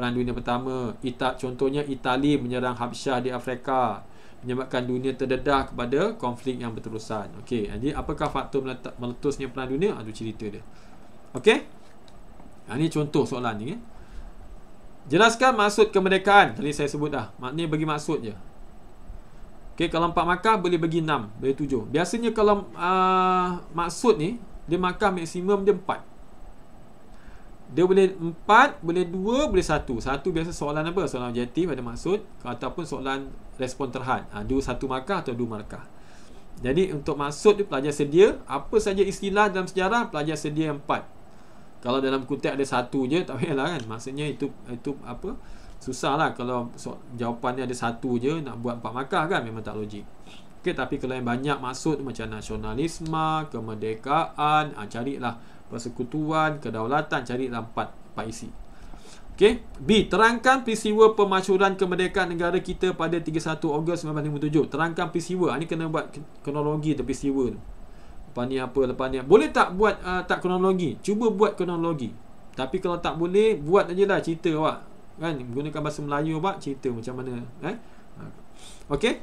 perang dunia pertama Ita, contohnya Itali menyerang Habsyah di Afrika menyebabkan dunia terdedah kepada konflik yang berterusan okey jadi apakah faktor meletusnya perang dunia itu ah, cerita dia Okey? Ini ha, contoh soalan ni. Eh? Jelaskan maksud kemerdekaan. Tadi saya sebut dah. Maknanya bagi maksud je. Okey, kalau empat makah boleh bagi enam. Boleh tujuh. Biasanya kalau uh, maksud ni, dia makah maksimum dia empat. Dia boleh empat, boleh dua, boleh satu. Satu biasa soalan apa? Soalan objektif ada maksud. Ataupun soalan respon terhad. Ha, dua satu markah atau dua markah. Jadi untuk maksud tu pelajar sedia. Apa saja istilah dalam sejarah, pelajar sedia empat kalau dalam kutip ada satu je tak payahlah kan maksudnya itu itu apa susahlah kalau so, jawapan ada satu je nak buat empat markah kan memang tak logik okey tapi kalau yang banyak maksud macam nasionalisme kemerdekaan ah ha, carilah persekutuan kedaulatan carilah empat empat isi okey b terangkan peristiwa pemasyhuran kemerdekaan negara kita pada 31 Ogos 1957 terangkan peristiwa Ini ah, kena buat kronologi tepi peristiwa tu Lepas ni apa lepas ni Boleh tak buat uh, tak kronologi Cuba buat kronologi Tapi kalau tak boleh Buat je lah cerita awak Kan gunakan bahasa Melayu awak Cerita macam mana eh? Ah. Okay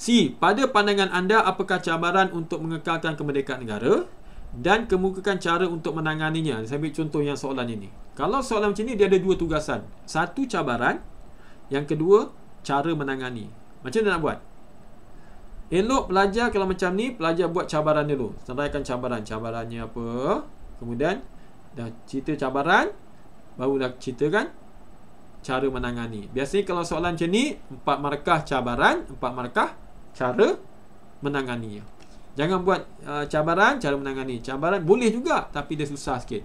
C Pada pandangan anda Apakah cabaran untuk mengekalkan kemerdekaan negara Dan kemukakan cara untuk menanganinya Saya ambil contoh yang soalan ini Kalau soalan macam ni Dia ada dua tugasan Satu cabaran Yang kedua Cara menangani Macam mana nak buat Elok pelajar kalau macam ni Pelajar buat cabaran dulu Senaraikan cabaran Cabarannya apa Kemudian Dah cerita cabaran Baru dah ceritakan Cara menangani Biasanya kalau soalan macam ni Empat markah cabaran Empat markah Cara Menanganinya Jangan buat uh, cabaran Cara menangani Cabaran boleh juga Tapi dia susah sikit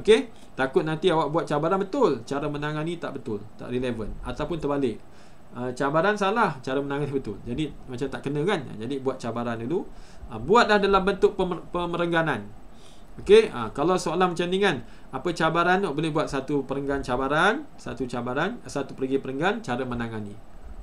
Okay Takut nanti awak buat cabaran betul Cara menangani tak betul Tak relevan Ataupun terbalik Ah, cabaran salah cara menangis betul jadi macam tak kena kan jadi buat cabaran dulu ha, buatlah dalam bentuk pemer pemerengganan okey ha, kalau soalan macam ni kan apa cabaran tu boleh buat satu perenggan cabaran satu cabaran satu pergi perenggan cara menangani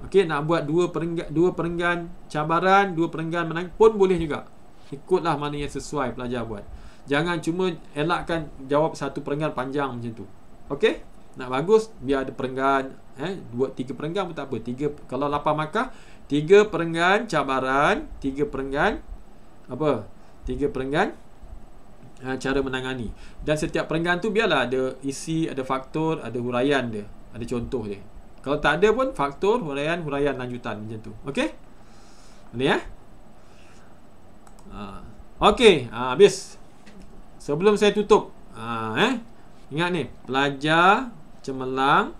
okey nak buat dua perenggan dua perenggan cabaran dua perenggan menang pun boleh juga ikutlah mana yang sesuai pelajar buat jangan cuma elakkan jawab satu perenggan panjang macam tu okey nak bagus biar ada perenggan eh dua tiga perenggan pun tak apa tiga kalau 8 markah tiga perenggan cabaran tiga perenggan apa tiga perenggan ha, cara menangani dan setiap perenggan tu biarlah ada isi ada faktor ada huraian dia ada contoh dia kalau tak ada pun faktor huraian huraian lanjutan macam tu okey ni ya eh? ha. okey ha, habis sebelum saya tutup ha, eh ingat ni pelajar cemerlang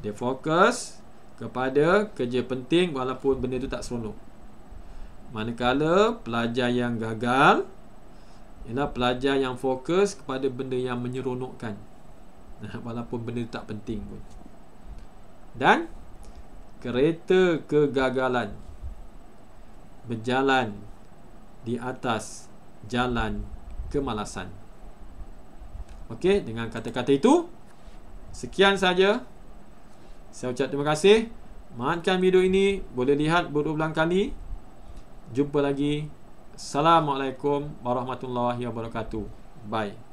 dia fokus kepada kerja penting walaupun benda tu tak seronok. Manakala pelajar yang gagal ialah pelajar yang fokus kepada benda yang menyeronokkan. Walaupun benda tak penting pun. Dan kereta kegagalan berjalan di atas jalan kemalasan. Okey, dengan kata-kata itu sekian saja. Saya ucap terima kasih. Maafkan video ini. Boleh lihat berulang kali. Jumpa lagi. Assalamualaikum warahmatullahi wabarakatuh. Bye.